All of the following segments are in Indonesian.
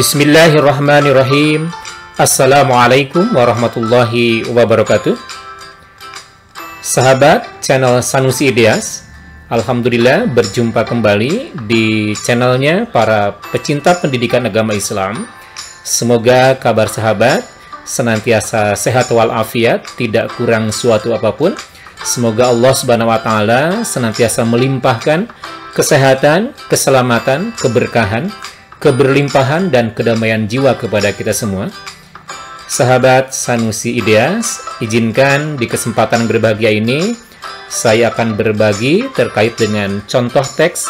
Bismillahirrahmanirrahim. Assalamualaikum warahmatullahi wabarakatuh. Sahabat channel Sanusi Ideas, Alhamdulillah berjumpa kembali di channelnya para pecinta pendidikan agama Islam. Semoga kabar sahabat senantiasa sehat walafiat, tidak kurang suatu apapun. Semoga Allah Subhanahu wa taala senantiasa melimpahkan kesehatan, keselamatan, keberkahan keberlimpahan dan kedamaian jiwa kepada kita semua. Sahabat Sanusi Ideas, izinkan di kesempatan berbahagia ini saya akan berbagi terkait dengan contoh teks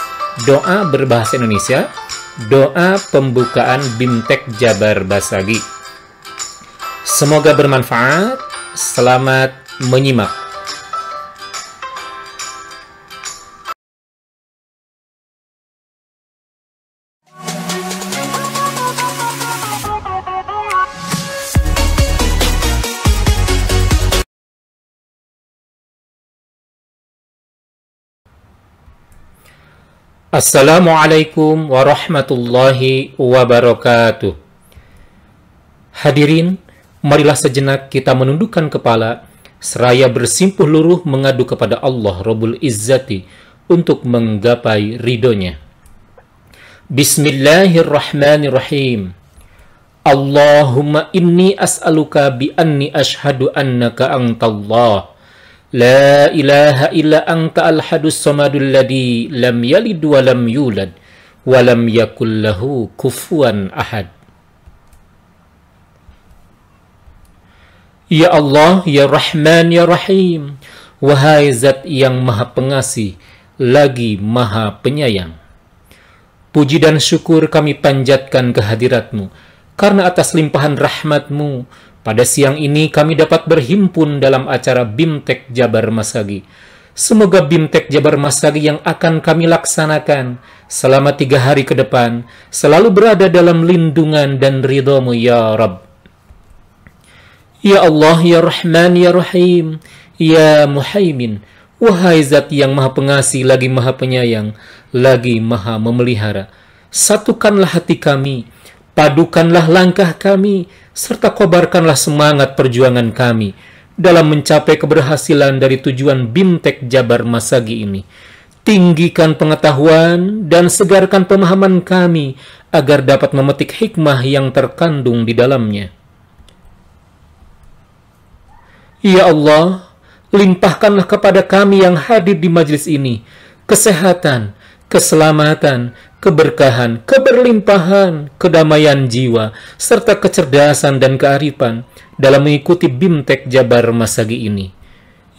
doa berbahasa Indonesia, doa pembukaan Bimtek Jabar Basagi. Semoga bermanfaat. Selamat menyimak. Assalamualaikum warahmatullahi wabarakatuh. Hadirin, marilah sejenak kita menundukkan kepala seraya bersimpuh luruh mengadu kepada Allah Rabbul Izzati untuk menggapai ridhonya. Bismillahirrahmanirrahim. Allahumma inni as'aluka bi anni ashadu annaka antallah La ilaha illa anta al-hadus samadul ladhi lam yalid wa lam yulad wa lam yakul kufuan ahad. Ya Allah, Ya Rahman, Ya Rahim, Wahai Zat yang Maha Pengasih, lagi Maha Penyayang. Puji dan syukur kami panjatkan kehadiratmu. karena atas limpahan rahmatmu, pada siang ini kami dapat berhimpun dalam acara BIMTEK Jabar Masagi. Semoga BIMTEK Jabar Masagi yang akan kami laksanakan selama tiga hari ke depan selalu berada dalam lindungan dan ridhomu ya Rabb. Ya Allah, Ya Rahman, Ya Rahim, Ya Muhaimin, Wahai zat yang maha pengasih lagi maha penyayang, lagi maha memelihara. Satukanlah hati kami padukanlah langkah kami, serta kobarkanlah semangat perjuangan kami dalam mencapai keberhasilan dari tujuan Bimtek Jabar Masagi ini. Tinggikan pengetahuan dan segarkan pemahaman kami agar dapat memetik hikmah yang terkandung di dalamnya. Ya Allah, limpahkanlah kepada kami yang hadir di majlis ini kesehatan, keselamatan, keberkahan, keberlimpahan, kedamaian jiwa, serta kecerdasan dan kearifan dalam mengikuti Bimtek Jabar Masagi ini.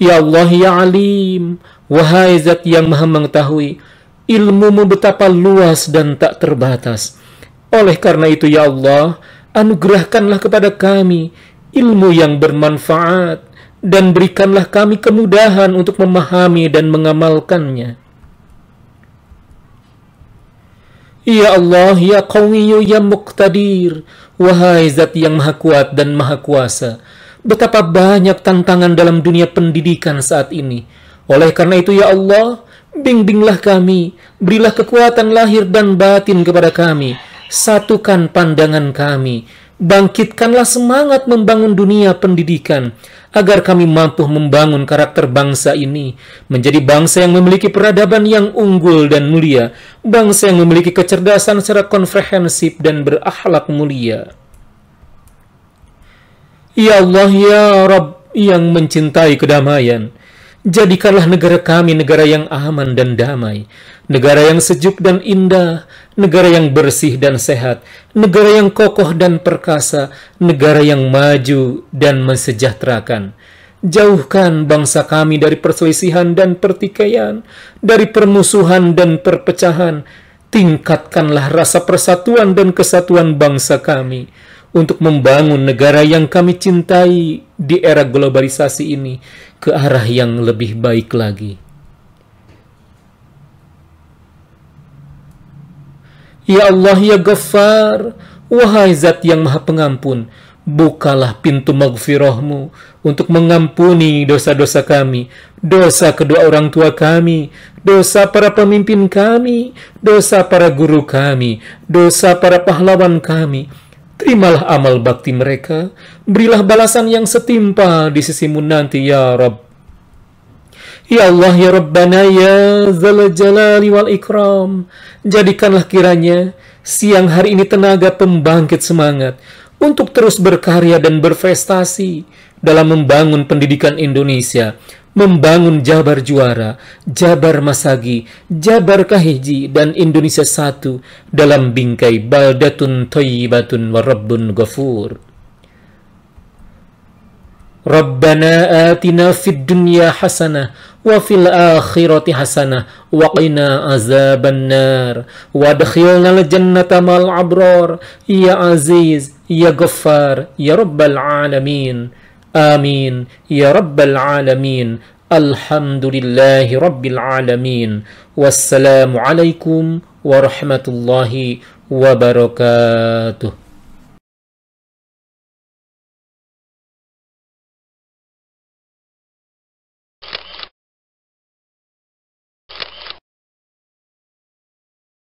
Ya Allah ya Alim, wahai zat yang maha mengetahui, ilmumu betapa luas dan tak terbatas. Oleh karena itu ya Allah, anugerahkanlah kepada kami ilmu yang bermanfaat dan berikanlah kami kemudahan untuk memahami dan mengamalkannya. Ya Allah, Ya Qawiyu, ya, ya Muqtadir, wahai zat yang maha kuat dan maha kuasa, betapa banyak tantangan dalam dunia pendidikan saat ini. Oleh karena itu, Ya Allah, bimbinglah kami, berilah kekuatan lahir dan batin kepada kami, satukan pandangan kami, Bangkitkanlah semangat membangun dunia pendidikan agar kami mampu membangun karakter bangsa ini menjadi bangsa yang memiliki peradaban yang unggul dan mulia, bangsa yang memiliki kecerdasan secara komprehensif dan berakhlak mulia. Ya Allah, ya Rabb yang mencintai kedamaian, Jadikanlah negara kami negara yang aman dan damai, negara yang sejuk dan indah, negara yang bersih dan sehat, negara yang kokoh dan perkasa, negara yang maju dan mensejahterakan. Jauhkan bangsa kami dari perselisihan dan pertikaian, dari permusuhan dan perpecahan. Tingkatkanlah rasa persatuan dan kesatuan bangsa kami untuk membangun negara yang kami cintai di era globalisasi ini ke arah yang lebih baik lagi. Ya Allah ya Ghaffar, wahai zat yang maha pengampun, bukalah pintu maghfirahmu untuk mengampuni dosa-dosa kami, dosa kedua orang tua kami, dosa para pemimpin kami, dosa para guru kami, dosa para pahlawan kami. Terimalah amal bakti mereka, berilah balasan yang setimpal di sisimu nanti ya Rabb. Ya Allah, Ya Rabbana, Ya Zal Jalali wal Ikram. Jadikanlah kiranya siang hari ini tenaga pembangkit semangat untuk terus berkarya dan berprestasi dalam membangun pendidikan Indonesia, membangun Jabar Juara, Jabar Masagi, Jabar Kahiji, dan Indonesia Satu dalam bingkai Baldatun Toyibatun Warabbun Gafur. ربنا آتنا في الدنيا حسنة وفي الآخرة حسنة وقنا عذاب النار وادخلنا الجنة مع الأبرار يا عزيز يا غفار يا رب العالمين آمين يا رب العالمين الحمد لله رب العالمين والسلام عليكم ورحمة الله وبركاته